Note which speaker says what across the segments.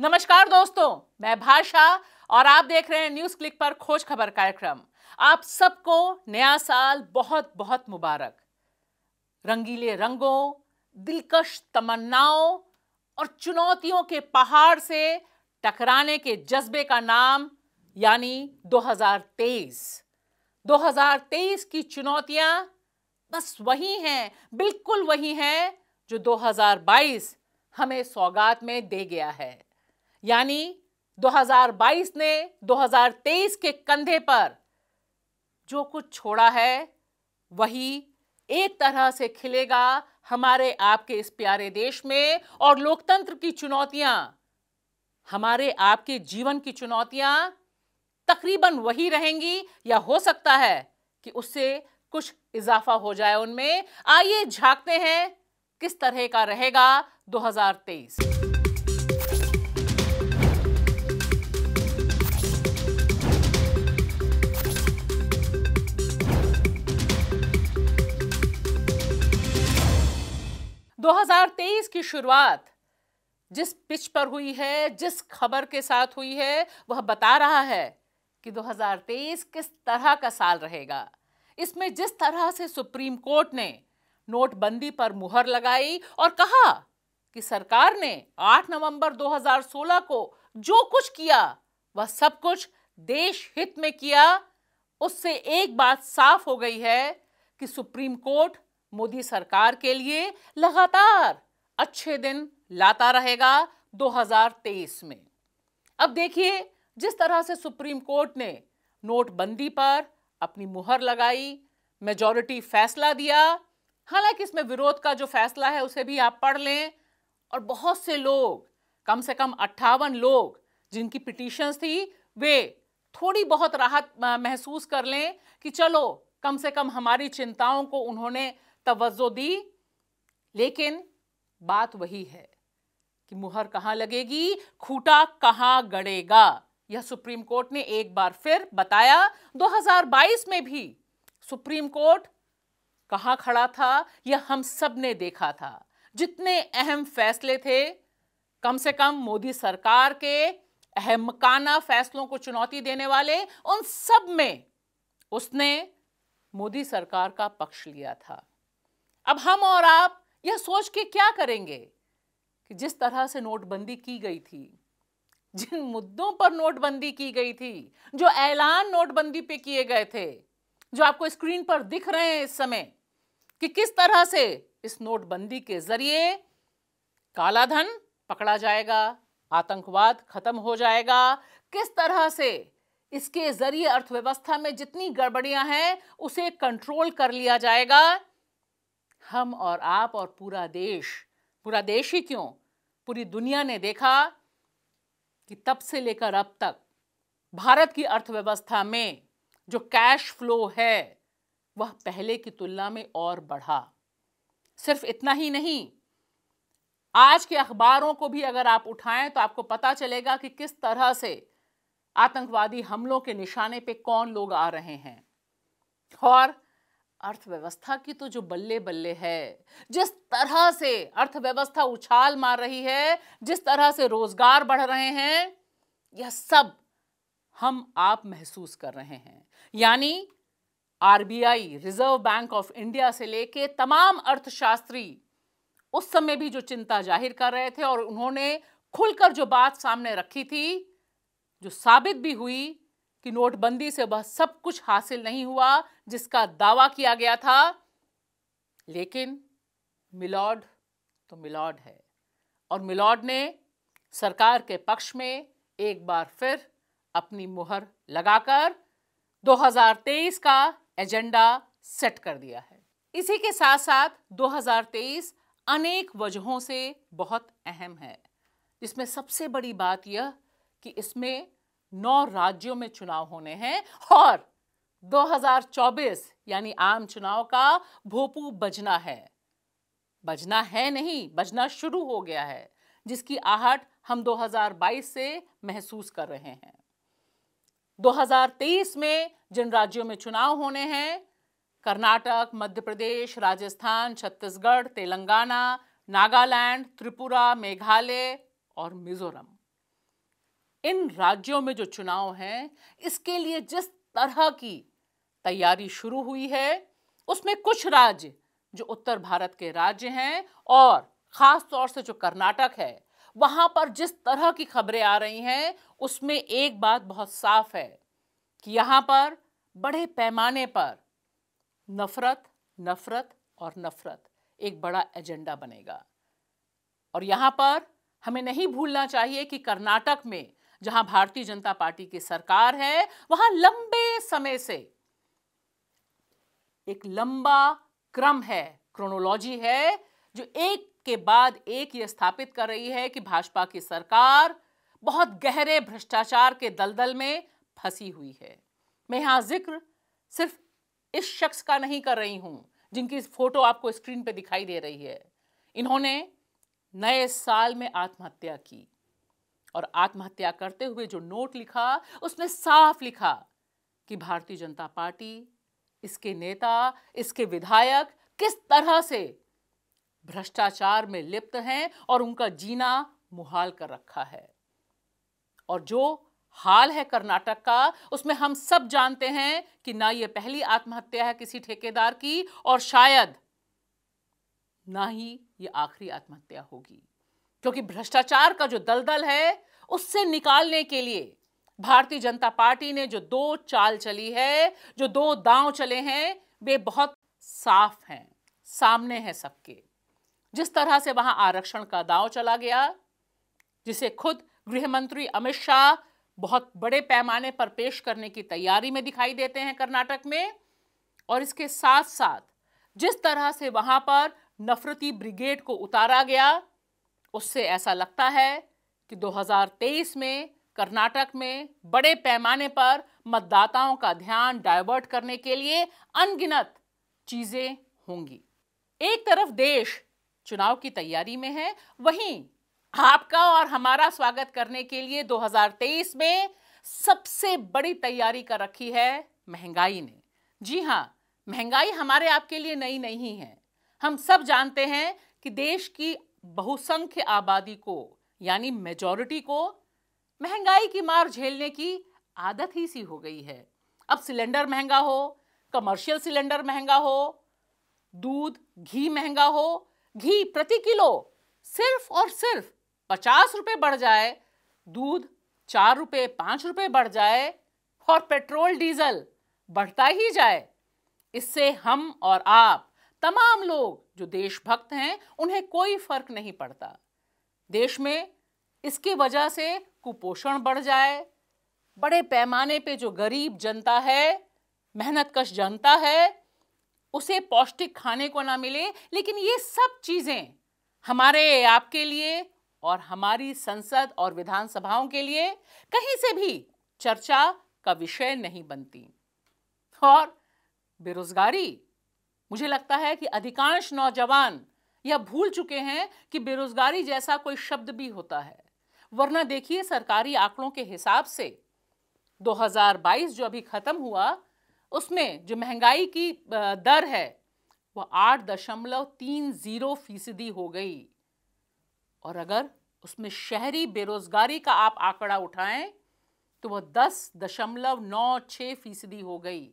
Speaker 1: नमस्कार दोस्तों मैं भाषा और आप देख रहे हैं न्यूज क्लिक पर खोज खबर कार्यक्रम आप सबको नया साल बहुत बहुत मुबारक रंगीले रंगों दिलकश तमन्नाओं और चुनौतियों के पहाड़ से टकराने के जज्बे का नाम यानी 2023 2023 की चुनौतियां बस वही हैं बिल्कुल वही हैं जो 2022 हमें सौगात में दे गया है यानी 2022 ने 2023 के कंधे पर जो कुछ छोड़ा है वही एक तरह से खिलेगा हमारे आपके इस प्यारे देश में और लोकतंत्र की चुनौतियां हमारे आपके जीवन की चुनौतियां तकरीबन वही रहेंगी या हो सकता है कि उससे कुछ इजाफा हो जाए उनमें आइए झांकते हैं किस तरह का रहेगा 2023 2023 की शुरुआत जिस पिच पर हुई है जिस खबर के साथ हुई है वह बता रहा है कि 2023 किस तरह का साल रहेगा इसमें जिस तरह से सुप्रीम कोर्ट ने नोटबंदी पर मुहर लगाई और कहा कि सरकार ने 8 नवंबर 2016 को जो कुछ किया वह सब कुछ देश हित में किया उससे एक बात साफ हो गई है कि सुप्रीम कोर्ट मोदी सरकार के लिए लगातार अच्छे दिन लाता रहेगा 2023 में अब देखिए जिस तरह से सुप्रीम कोर्ट ने नोटबंदी पर अपनी मुहर लगाई मेजॉरिटी फैसला दिया हालांकि इसमें विरोध का जो फैसला है उसे भी आप पढ़ लें और बहुत से लोग कम से कम अट्ठावन लोग जिनकी पिटीशंस थी वे थोड़ी बहुत राहत महसूस कर लें कि चलो कम से कम हमारी चिंताओं को उन्होंने तवज्जो दी लेकिन बात वही है कि मुहर कहां लगेगी खूटा कहां गड़ेगा यह सुप्रीम कोर्ट ने एक बार फिर बताया 2022 में भी सुप्रीम कोर्ट कहां खड़ा था यह हम सब ने देखा था जितने अहम फैसले थे कम से कम मोदी सरकार के अहमकाना फैसलों को चुनौती देने वाले उन सब में उसने मोदी सरकार का पक्ष लिया था अब हम और आप यह सोच के क्या करेंगे कि जिस तरह से नोटबंदी की गई थी जिन मुद्दों पर नोटबंदी की गई थी जो ऐलान नोटबंदी पे किए गए थे जो आपको स्क्रीन पर दिख रहे हैं इस समय कि किस तरह से इस नोटबंदी के जरिए कालाधन पकड़ा जाएगा आतंकवाद खत्म हो जाएगा किस तरह से इसके जरिए अर्थव्यवस्था में जितनी गड़बड़ियां हैं उसे कंट्रोल कर लिया जाएगा हम और आप और पूरा देश पूरा देश ही क्यों पूरी दुनिया ने देखा कि तब से लेकर अब तक भारत की अर्थव्यवस्था में जो कैश फ्लो है वह पहले की तुलना में और बढ़ा सिर्फ इतना ही नहीं आज के अखबारों को भी अगर आप उठाएं तो आपको पता चलेगा कि किस तरह से आतंकवादी हमलों के निशाने पे कौन लोग आ रहे हैं और अर्थव्यवस्था की तो जो बल्ले बल्ले है जिस तरह से अर्थव्यवस्था उछाल मार रही है जिस तरह से रोजगार बढ़ रहे हैं यह सब हम आप महसूस कर रहे हैं यानी RBI Reserve Bank of India से लेके तमाम अर्थशास्त्री उस समय भी जो चिंता जाहिर कर रहे थे और उन्होंने खुलकर जो बात सामने रखी थी जो साबित भी हुई कि नोटबंदी से वह सब कुछ हासिल नहीं हुआ जिसका दावा किया गया था लेकिन मिलॉर्ड तो मिलॉर्ड है और मिलॉर्ड ने सरकार के पक्ष में एक बार फिर अपनी मुहर लगाकर 2023 का एजेंडा सेट कर दिया है इसी के साथ साथ 2023 अनेक वजहों से बहुत अहम है जिसमें सबसे बड़ी बात यह कि इसमें नौ राज्यों में चुनाव होने हैं और 2024 यानी आम चुनाव का भोपू बजना है बजना है नहीं बजना शुरू हो गया है जिसकी आहट हम 2022 से महसूस कर रहे हैं 2023 में जिन राज्यों में चुनाव होने हैं कर्नाटक मध्य प्रदेश राजस्थान छत्तीसगढ़ तेलंगाना नागालैंड त्रिपुरा मेघालय और मिजोरम इन राज्यों में जो चुनाव हैं इसके लिए जिस तरह की तैयारी शुरू हुई है उसमें कुछ राज्य जो उत्तर भारत के राज्य हैं और ख़ास तौर से जो कर्नाटक है वहां पर जिस तरह की खबरें आ रही हैं उसमें एक बात बहुत साफ है कि यहां पर बड़े पैमाने पर नफ़रत नफ़रत और नफ़रत एक बड़ा एजेंडा बनेगा और यहां पर हमें नहीं भूलना चाहिए कि कर्नाटक में जहां भारतीय जनता पार्टी की सरकार है वहां लंबे समय से एक लंबा क्रम है क्रोनोलॉजी है जो एक के बाद एक ये स्थापित कर रही है कि भाजपा की सरकार बहुत गहरे भ्रष्टाचार के दलदल में फंसी हुई है मैं यहां जिक्र सिर्फ इस शख्स का नहीं कर रही हूं जिनकी फोटो आपको स्क्रीन पे दिखाई दे रही है इन्होंने नए साल में आत्महत्या की और आत्महत्या करते हुए जो नोट लिखा उसमें साफ लिखा कि भारतीय जनता पार्टी इसके नेता इसके विधायक किस तरह से भ्रष्टाचार में लिप्त हैं और उनका जीना मुहाल कर रखा है और जो हाल है कर्नाटक का उसमें हम सब जानते हैं कि ना ये पहली आत्महत्या है किसी ठेकेदार की और शायद ना ही ये आखिरी आत्महत्या होगी क्योंकि भ्रष्टाचार का जो दलदल है उससे निकालने के लिए भारतीय जनता पार्टी ने जो दो चाल चली है जो दो दांव चले हैं वे बहुत साफ हैं सामने हैं सबके जिस तरह से वहां आरक्षण का दांव चला गया जिसे खुद गृह मंत्री अमित शाह बहुत बड़े पैमाने पर पेश करने की तैयारी में दिखाई देते हैं कर्नाटक में और इसके साथ साथ जिस तरह से वहां पर नफरती ब्रिगेड को उतारा गया उससे ऐसा लगता है कि 2023 में कर्नाटक में बड़े पैमाने पर मतदाताओं का ध्यान डाइवर्ट करने के लिए अनगिनत चीजें होंगी एक तरफ देश चुनाव की तैयारी में है वहीं आपका और हमारा स्वागत करने के लिए 2023 में सबसे बड़ी तैयारी कर रखी है महंगाई ने जी हाँ महंगाई हमारे आपके लिए नई नहीं है हम सब जानते हैं कि देश की बहुसंख्य आबादी को यानी मेजॉरिटी को महंगाई की मार झेलने की आदत ही सी हो गई है अब सिलेंडर महंगा हो कमर्शियल सिलेंडर महंगा हो दूध घी महंगा हो घी प्रति किलो सिर्फ और सिर्फ पचास रुपये बढ़ जाए दूध चार रुपये पाँच रुपये बढ़ जाए और पेट्रोल डीजल बढ़ता ही जाए इससे हम और आप तमाम लोग जो देशभक्त हैं उन्हें कोई फर्क नहीं पड़ता देश में इसकी वजह से कुपोषण बढ़ जाए बड़े पैमाने पे जो गरीब जनता है मेहनत कश जनता है उसे पौष्टिक खाने को ना मिले लेकिन ये सब चीज़ें हमारे आपके लिए और हमारी संसद और विधानसभाओं के लिए कहीं से भी चर्चा का विषय नहीं बनती और बेरोजगारी मुझे लगता है कि अधिकांश नौजवान या भूल चुके हैं कि बेरोजगारी जैसा कोई शब्द भी होता है वरना देखिए सरकारी आंकड़ों के हिसाब से 2022 जो अभी ख़त्म हुआ उसमें जो महंगाई की दर है वह आठ दशमलव तीन जीरो फीसदी हो गई और अगर उसमें शहरी बेरोजगारी का आप आंकड़ा उठाएं तो वह दस दशमलव नौ छ फीसदी हो गई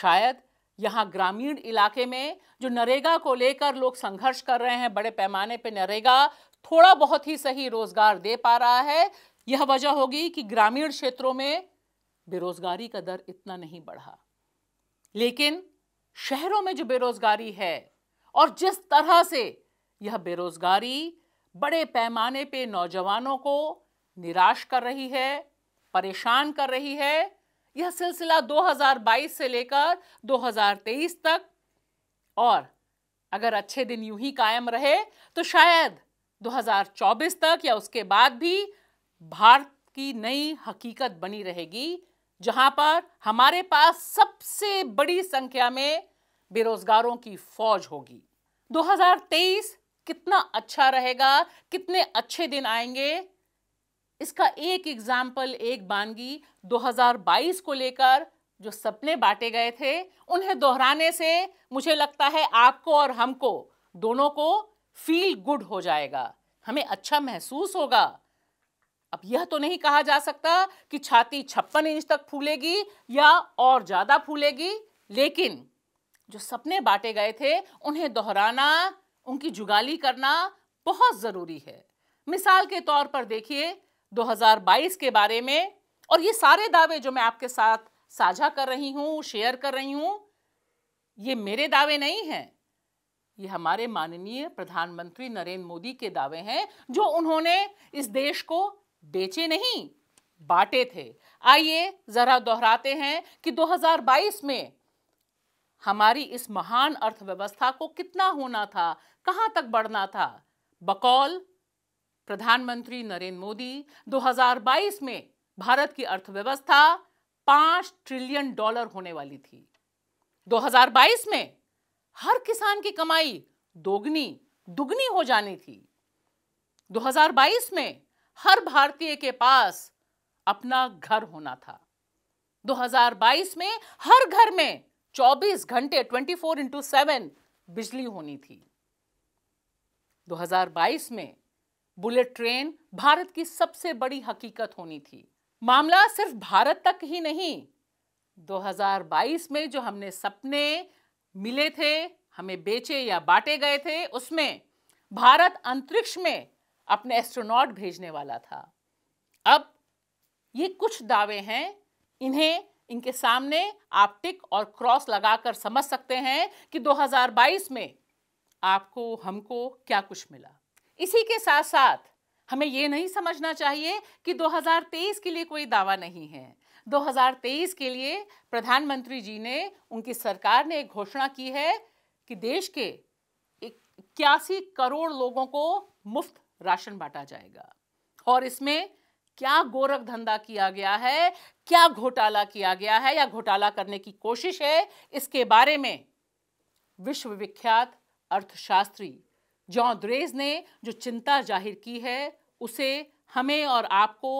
Speaker 1: शायद यहाँ ग्रामीण इलाके में जो नरेगा को लेकर लोग संघर्ष कर रहे हैं बड़े पैमाने पे नरेगा थोड़ा बहुत ही सही रोजगार दे पा रहा है यह वजह होगी कि ग्रामीण क्षेत्रों में बेरोजगारी का दर इतना नहीं बढ़ा लेकिन शहरों में जो बेरोजगारी है और जिस तरह से यह बेरोजगारी बड़े पैमाने पे नौजवानों को निराश कर रही है परेशान कर रही है यह सिलसिला 2022 से लेकर 2023 तक और अगर अच्छे दिन यूं ही कायम रहे तो शायद 2024 तक या उसके बाद भी भारत की नई हकीकत बनी रहेगी जहां पर हमारे पास सबसे बड़ी संख्या में बेरोजगारों की फौज होगी 2023 कितना अच्छा रहेगा कितने अच्छे दिन आएंगे इसका एक एग्जाम्पल एक बानगी 2022 को लेकर जो सपने बांटे गए थे उन्हें दोहराने से मुझे लगता है आपको और हमको दोनों को फील गुड हो जाएगा हमें अच्छा महसूस होगा अब यह तो नहीं कहा जा सकता कि छाती छप्पन इंच तक फूलेगी या और ज़्यादा फूलेगी लेकिन जो सपने बांटे गए थे उन्हें दोहराना उनकी जुगाली करना बहुत ज़रूरी है मिसाल के तौर पर देखिए 2022 के बारे में और ये सारे दावे जो मैं आपके साथ साझा कर रही हूँ शेयर कर रही हूँ ये मेरे दावे नहीं हैं ये हमारे माननीय प्रधानमंत्री नरेंद्र मोदी के दावे हैं जो उन्होंने इस देश को बेचे नहीं बांटे थे आइए ज़रा दोहराते हैं कि 2022 में हमारी इस महान अर्थव्यवस्था को कितना होना था कहां तक बढ़ना था बकौल प्रधानमंत्री नरेंद्र मोदी 2022 में भारत की अर्थव्यवस्था पांच ट्रिलियन डॉलर होने वाली थी 2022 में हर किसान की कमाई दोगुनी दुगनी हो जानी थी 2022 में हर भारतीय के पास अपना घर होना था 2022 में हर घर में 24 घंटे 24 इंटू सेवन बिजली होनी थी 2022 में बुलेट ट्रेन भारत की सबसे बड़ी हकीकत होनी थी मामला सिर्फ भारत तक ही नहीं 2022 में जो हमने सपने मिले थे हमें बेचे या बांटे गए थे उसमें भारत अंतरिक्ष में अपने एस्ट्रोनॉट भेजने वाला था अब ये कुछ दावे हैं इन्हें इनके सामने आप टिक और क्रॉस लगाकर समझ सकते हैं कि 2022 में आपको हमको क्या कुछ मिला इसी के साथ साथ हमें ये नहीं समझना चाहिए कि 2023 के लिए कोई दावा नहीं है 2023 के लिए प्रधानमंत्री जी ने उनकी सरकार ने एक घोषणा की है कि देश के इक्यासी करोड़ लोगों को मुफ्त राशन बांटा जाएगा और इसमें क्या गोरख धंधा किया गया है क्या घोटाला किया गया है या घोटाला करने की कोशिश है इसके बारे में विश्वविख्यात अर्थशास्त्री द्रेज ने जो चिंता जाहिर की है उसे हमें और आपको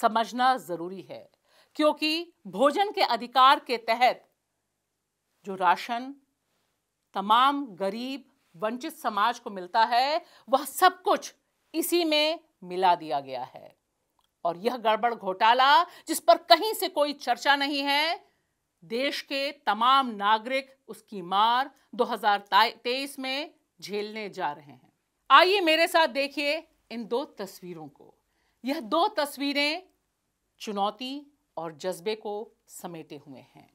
Speaker 1: समझना ज़रूरी है क्योंकि भोजन के अधिकार के तहत जो राशन तमाम गरीब वंचित समाज को मिलता है वह सब कुछ इसी में मिला दिया गया है और यह गड़बड़ घोटाला जिस पर कहीं से कोई चर्चा नहीं है देश के तमाम नागरिक उसकी मार 2023 में झेलने जा रहे हैं आइए मेरे साथ देखिए इन दो तस्वीरों को यह दो तस्वीरें चुनौती और जज्बे को समेटे हुए हैं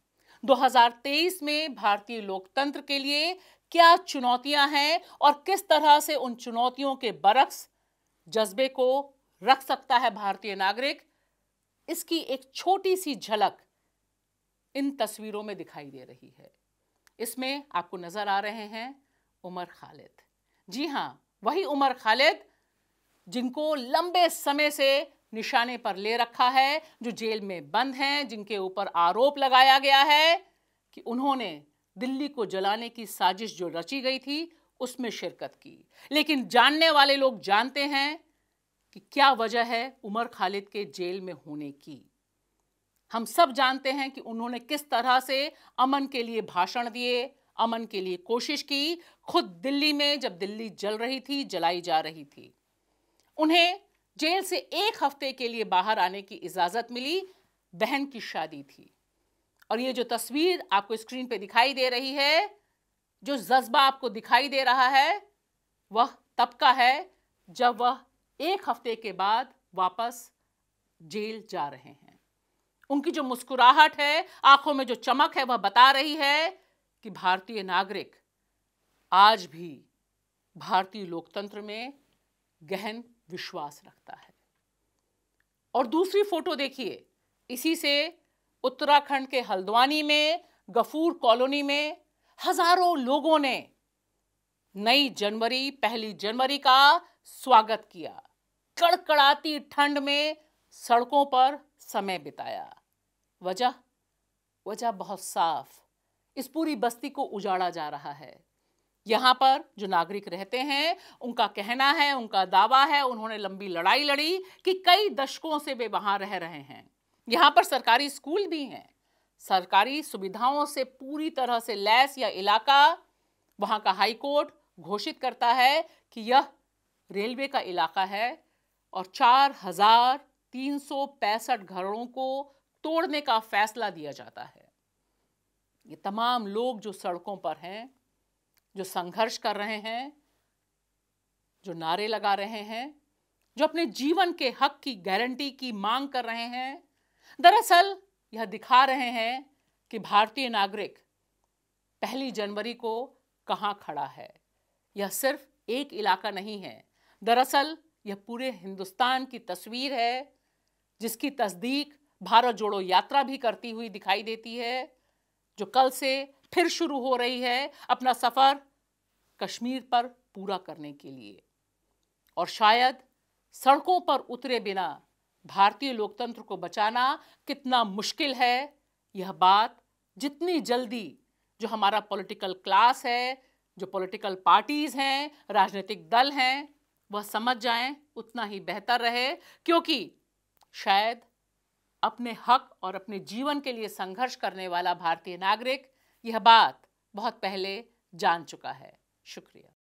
Speaker 1: 2023 में भारतीय लोकतंत्र के लिए क्या चुनौतियां हैं और किस तरह से उन चुनौतियों के बरक्स जज्बे को रख सकता है भारतीय नागरिक इसकी एक छोटी सी झलक इन तस्वीरों में दिखाई दे रही है इसमें आपको नजर आ रहे हैं उमर खालिद जी हाँ वही उमर खालिद जिनको लंबे समय से निशाने पर ले रखा है जो जेल में बंद हैं जिनके ऊपर आरोप लगाया गया है कि उन्होंने दिल्ली को जलाने की साजिश जो रची गई थी उसमें शिरकत की लेकिन जानने वाले लोग जानते हैं कि क्या वजह है उमर खालिद के जेल में होने की हम सब जानते हैं कि उन्होंने किस तरह से अमन के लिए भाषण दिए अमन के लिए कोशिश की खुद दिल्ली में जब दिल्ली जल रही थी जलाई जा रही थी उन्हें जेल से एक हफ्ते के लिए बाहर आने की इजाज़त मिली बहन की शादी थी और ये जो तस्वीर आपको स्क्रीन पे दिखाई दे रही है जो जज्बा आपको दिखाई दे रहा है वह तब का है जब वह एक हफ्ते के बाद वापस जेल जा रहे हैं उनकी जो मुस्कुराहट है आंखों में जो चमक है वह बता रही है कि भारतीय नागरिक आज भी भारतीय लोकतंत्र में गहन विश्वास रखता है और दूसरी फोटो देखिए इसी से उत्तराखंड के हल्द्वानी में गफूर कॉलोनी में हजारों लोगों ने नई जनवरी पहली जनवरी का स्वागत किया कड़कड़ाती ठंड में सड़कों पर समय बिताया वजह वजह बहुत साफ इस पूरी बस्ती को उजाड़ा जा रहा है यहाँ पर जो नागरिक रहते हैं उनका कहना है उनका दावा है उन्होंने लंबी लड़ाई लड़ी कि कई दशकों से वे वहाँ रह रहे हैं यहाँ पर सरकारी स्कूल भी हैं सरकारी सुविधाओं से पूरी तरह से लैस यह इलाका वहाँ का हाई कोर्ट घोषित करता है कि यह रेलवे का इलाका है और चार हजार तीन सौ पैंसठ घरों को तोड़ने का फैसला दिया जाता है ये तमाम लोग जो सड़कों पर हैं जो संघर्ष कर रहे हैं जो नारे लगा रहे हैं जो अपने जीवन के हक की गारंटी की मांग कर रहे हैं दरअसल यह दिखा रहे हैं कि भारतीय नागरिक पहली जनवरी को कहाँ खड़ा है यह सिर्फ एक इलाका नहीं है दरअसल यह पूरे हिंदुस्तान की तस्वीर है जिसकी तस्दीक भारत जोड़ो यात्रा भी करती हुई दिखाई देती है जो कल से फिर शुरू हो रही है अपना सफ़र कश्मीर पर पूरा करने के लिए और शायद सड़कों पर उतरे बिना भारतीय लोकतंत्र को बचाना कितना मुश्किल है यह बात जितनी जल्दी जो हमारा पॉलिटिकल क्लास है जो पॉलिटिकल पार्टीज़ हैं राजनीतिक दल हैं वह समझ जाएं उतना ही बेहतर रहे क्योंकि शायद अपने हक और अपने जीवन के लिए संघर्ष करने वाला भारतीय नागरिक यह बात बहुत पहले जान चुका है शुक्रिया